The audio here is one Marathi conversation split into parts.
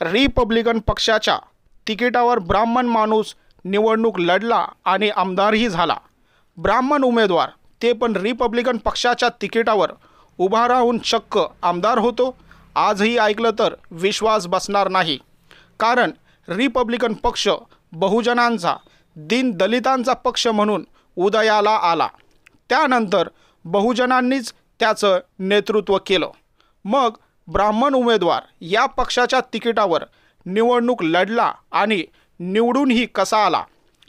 रिपब्लिकन पक्षाच्या तिकिटावर ब्राह्मण माणूस निवडणूक लढला आणि आमदारही झाला ब्राह्मण उमेदवार ते पण रिपब्लिकन पक्षाच्या तिकिटावर उभा राहून चक्क आमदार होतो आजही ऐकलं तर विश्वास बसणार नाही कारण रिपब्लिकन पक्ष बहुजनांचा दीनदलितांचा दलितांचा पक्ष म्हणून उदयाला आला त्यानंतर बहुजनांनीच त्याचं नेतृत्व केलं मग ब्राह्मण उमेदवार या पक्षाच्या तिकिटावर निवडणूक लढला आणि निवडूनही कसा आला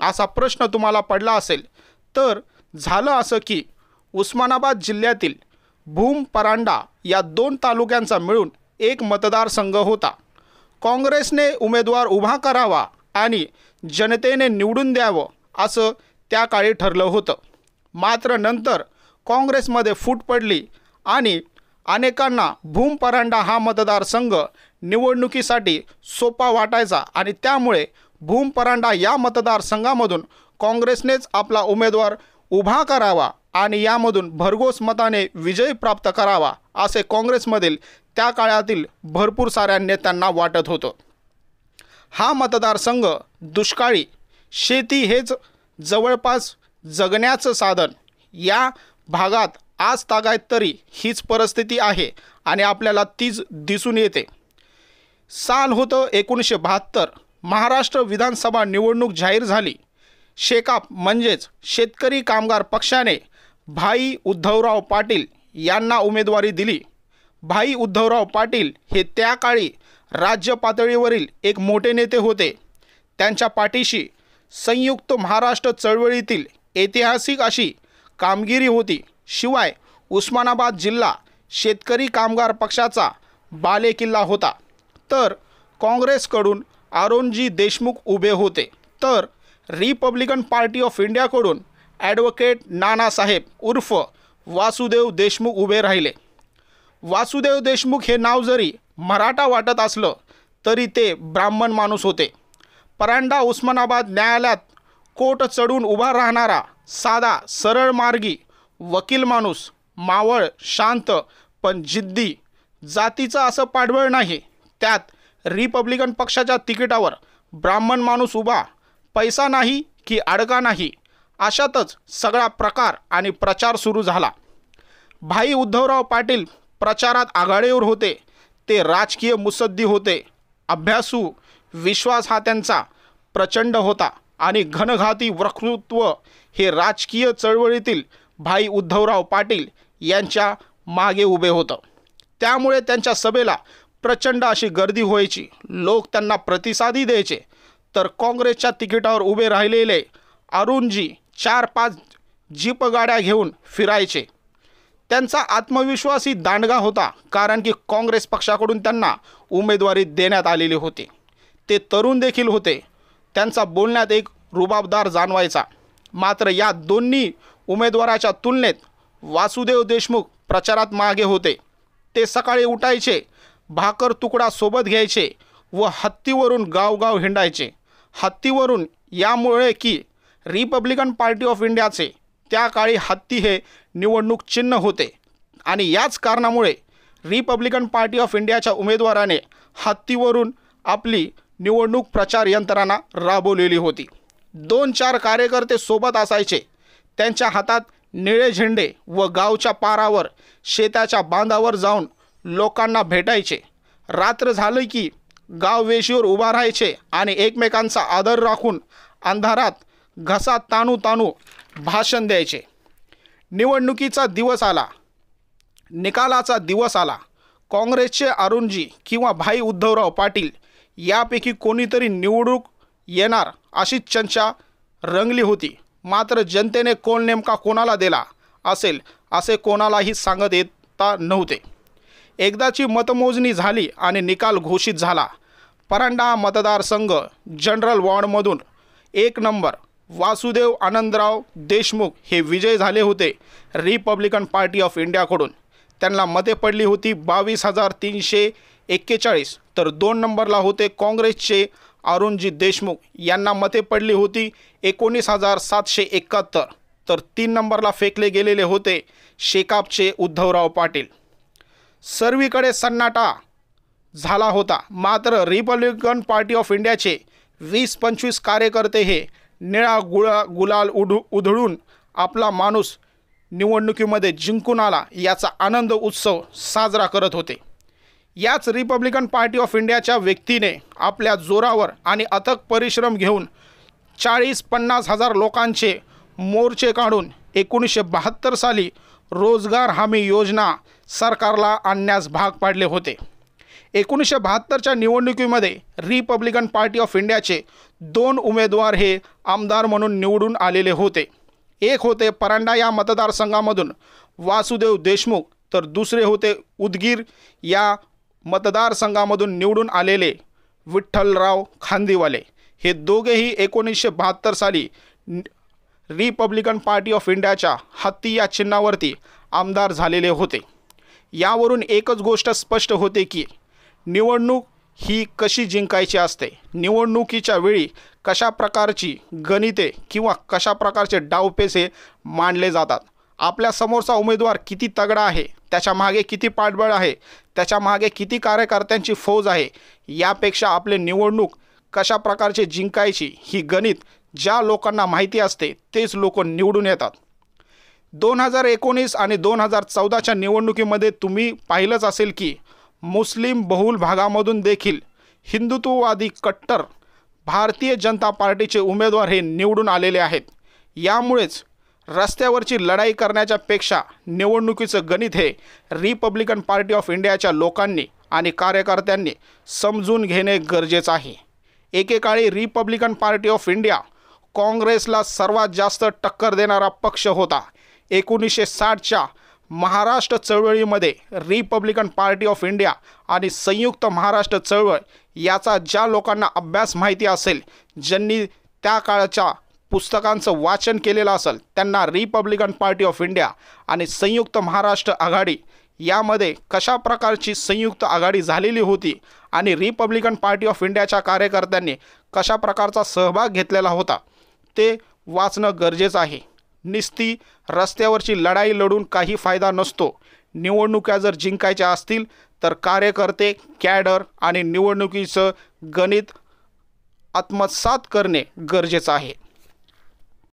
असा प्रश्न तुम्हाला पडला असेल तर झालं असं की उस्मानाबाद जिल्ह्यातील भूम परांडा या दोन तालुक्यांचा मिळून एक मतदारसंघ होता काँग्रेसने उमेदवार उभा करावा आणि जनतेने निवडून द्यावं असं त्या काळी ठरलं होतं मात्र नंतर काँग्रेसमध्ये फूट पडली आणि अनेकांना भूमपरांडा हा मतदारसंघ निवडणुकीसाठी सोपा वाटायचा आणि त्यामुळे भूमपरांडा या मतदारसंघामधून काँग्रेसनेच आपला उमेदवार उभा करावा आणि यामधून भरघोस मताने विजय प्राप्त करावा असे काँग्रेसमधील त्या काळातील भरपूर साऱ्या नेत्यांना वाटत होतं हा मतदारसंघ दुष्काळी शेती हेच जवळपास जगण्याचं साधन या भागात आज तागायत तरी हीच परिस्थिती आहे आणि आपल्याला तीच दिसून येते साल होतं एकोणीसशे बहात्तर महाराष्ट्र विधानसभा निवडणूक जाहीर झाली शेकाप म्हणजेच शेतकरी कामगार पक्षाने भाई उद्धवराव पाटील यांना उमेदवारी दिली भाई उद्धवराव पाटील हे त्या काळी राज्य पातळीवरील एक मोठे नेते होते त्यांच्या पाठीशी संयुक्त महाराष्ट्र चळवळीतील ऐतिहासिक अशी कामगिरी होती शिवाय उस्मानाबाद जिल्हा शेतकरी कामगार पक्षाचा बालेकिल्ला होता तर काँग्रेसकडून अरुणजी देशमुख उभे होते तर रिपब्लिकन पार्टी ऑफ इंडियाकडून ॲडव्होकेट नानासाहेब उर्फ वासुदेव देशमुख उभे राहिले वासुदेव देशमुख हे नाव जरी मराठा वाटत असलं तरी ते ब्राह्मण माणूस होते परांडा उस्मानाबाद न्यायालयात कोट चढून उभा राहणारा साधा सरळ मार्गी वकील माणूस मावळ शांत पण जिद्दी जातीचं असं पाठबळ नाही त्यात रिपब्लिकन पक्षाच्या तिकिटावर ब्राह्मण माणूस उभा पैसा नाही की अडका नाही अशातच सगळा प्रकार आणि प्रचार सुरू झाला भाई उद्धवराव पाटील प्रचारात आघाडीवर होते ते राजकीय मुसद्दी होते अभ्यासू विश्वास हा त्यांचा प्रचंड होता आणि घनघाती वक्तृत्व हे राजकीय चळवळीतील भाई उद्धवराव पाटील यांच्या मागे उभे होतं त्यामुळे त्यांच्या सभेला प्रचंड अशी गर्दी व्हायची लोक त्यांना प्रतिसादही द्यायचे तर काँग्रेसच्या तिकिटावर उभे राहिलेले अरुणजी चार पाच जीप गाड्या घेऊन फिरायचे त्यांचा आत्मविश्वासही दांडगा होता कारण की काँग्रेस पक्षाकडून त्यांना उमेदवारी देण्यात आलेली होती ते तरुण देखील होते त्यांचा बोलण्यात एक रुबाबदार जाणवायचा मात्र या दोन्ही उमेदवाराच्या तुलनेत वासुदेव देशमुख प्रचारात मागे होते ते सकाळी उठायचे भाकर तुकडा सोबत घ्यायचे व हत्तीवरून गावगाव हिंडायचे हत्तीवरून यामुळे की रिपब्लिकन पार्टी ऑफ इंडियाचे त्या काळी हत्ती हे निवडणूक चिन्ह होते आणि याच कारणामुळे रिपब्लिकन पार्टी ऑफ इंडियाच्या उमेदवाराने हत्तीवरून आपली निवडणूक प्रचार यंत्रणा राबवलेली होती दोन चार कार्यकर्ते सोबत असायचे त्यांच्या हातात निळे झेंडे व गावच्या पारावर शेताच्या बांधावर जाऊन लोकांना भेटायचे रात्र झालं की गाव वेशीवर उभा राहायचे आणि एकमेकांचा आदर राखून अंधारात घसा ताणू ताणू भाषण द्यायचे निवडणुकीचा दिवस आला निकालाचा दिवस आला काँग्रेसचे अरुणजी किंवा भाई उद्धवराव पाटील यापैकी कोणीतरी निवडूक येणार अशी चर्चा रंगली होती मात्र जनतेने कोण नेमका कोणाला दिला असेल असे कोणालाही सांगत येता नव्हते एकदाची मतमोजणी झाली आणि निकाल घोषित झाला परंडा मतदारसंघ जनरल वॉर्डमधून एक नंबर वासुदेव आनंदराव देशमुख हे विजय झाले होते रिपब्लिकन पार्टी ऑफ इंडियाकडून त्यांना मते पडली होती बावीस हजार तीनशे एक्केचाळीस तर दोन नंबरला होते काँग्रेसचे अरुणजी देशमुख यांना मते पडली होती एकोणीस हजार सातशे एकाहत्तर तर तीन नंबरला फेकले गेलेले होते शेकापचे उद्धवराव पाटील सर्वीकडे सन्नाटा झाला होता मात्र रिपब्लिकन पार्टी ऑफ इंडियाचे वीस पंचवीस कार्यकर्ते हे निळा गुळा गुलाल उढू उधळून आपला माणूस निवडणुकीमध्ये जिंकून आला याचा आनंद उत्सव साजरा करत होते याच रिपब्लिकन पार्टी ऑफ इंडियाच्या व्यक्तीने आपल्या जोरावर आणि अथक परिश्रम घेऊन चाळीस पन्नास हजार लोकांचे मोर्चे काढून एकोणीसशे बहात्तर साली रोजगार हमी योजना सरकारला आणण्यास भाग पाडले होते एकोणीसशे बहात्तरच्या निवडणुकीमध्ये रिपब्लिकन पार्टी ऑफ इंडियाचे दोन उमेदवार हे आमदार म्हणून निवडून आलेले होते एक होते परांडा या मतदारसंघामधून वासुदेव देशमुख तर दुसरे होते उदगीर या मतदारसंघामधून निवडून आलेले विठ्ठलराव खांदिवाले हे दोघेही एकोणीसशे बहात्तर साली रिपब्लिकन पार्टी ऑफ इंडियाच्या हत्ती या चिन्हावरती आमदार झालेले होते यावरून एकच गोष्ट स्पष्ट होते की निवडणूक ही कशी जिंकायची असते निवडणुकीच्या वेळी कशा प्रकारची गणिते किंवा कशा प्रकारचे डावपेसे मांडले जातात आपल्या समोरचा उमेदवार किती तगडा आहे त्याच्या मागे किती पाठबळ आहे त्याच्या मागे किती कार्यकर्त्यांची फौज आहे यापेक्षा आपले निवडणूक कशा प्रकारचे जिंकायची ही गणित ज्या लोकांना माहिती असते तेच लोक निवडून येतात दोन हजार एकोणीस आणि दोन हजार चौदाच्या निवडणुकीमध्ये तुम्ही पाहिलंच असेल की मुस्लिम बहुल भागामधून देखील हिंदुत्ववादी कट्टर भारतीय जनता पार्टीचे उमेदवार हे निवडून आलेले आहेत यामुळेच रस्त्यावरची लढाई करण्याच्या पेक्षा निवडणुकीचं गणित हे रिपब्लिकन पार्टी ऑफ इंडियाच्या लोकांनी आणि कार्यकर्त्यांनी समजून घेणे गरजेचं आहे एकेकाळी रिपब्लिकन पार्टी ऑफ इंडिया काँग्रेसला सर्वात जास्त टक्कर देणारा पक्ष होता एकोणीसशे साठच्या महाराष्ट्र चळवळीमध्ये रिपब्लिकन पार्टी ऑफ इंडिया आणि संयुक्त महाराष्ट्र चळवळ याचा ज्या लोकांना अभ्यास माहिती असेल ज्यांनी त्या काळाच्या पुस्तकांचं वाचन केलेलं असेल त्यांना रिपब्लिकन पार्टी ऑफ इंडिया आणि संयुक्त महाराष्ट्र आघाडी यामध्ये कशा प्रकारची संयुक्त आघाडी झालेली होती आणि रिपब्लिकन पार्टी ऑफ इंडियाच्या कार्यकर्त्यांनी कशा प्रकारचा सहभाग घेतलेला होता ते वाचणं गरजेचं आहे निस्ती रस्त्यावरची लढाई लढून काही फायदा नसतो निवडणुका जर जिंकायच्या असतील तर कार्यकर्ते कॅडर आणि निवडणुकीचं गणित आत्मसात करणे गरजेचं आहे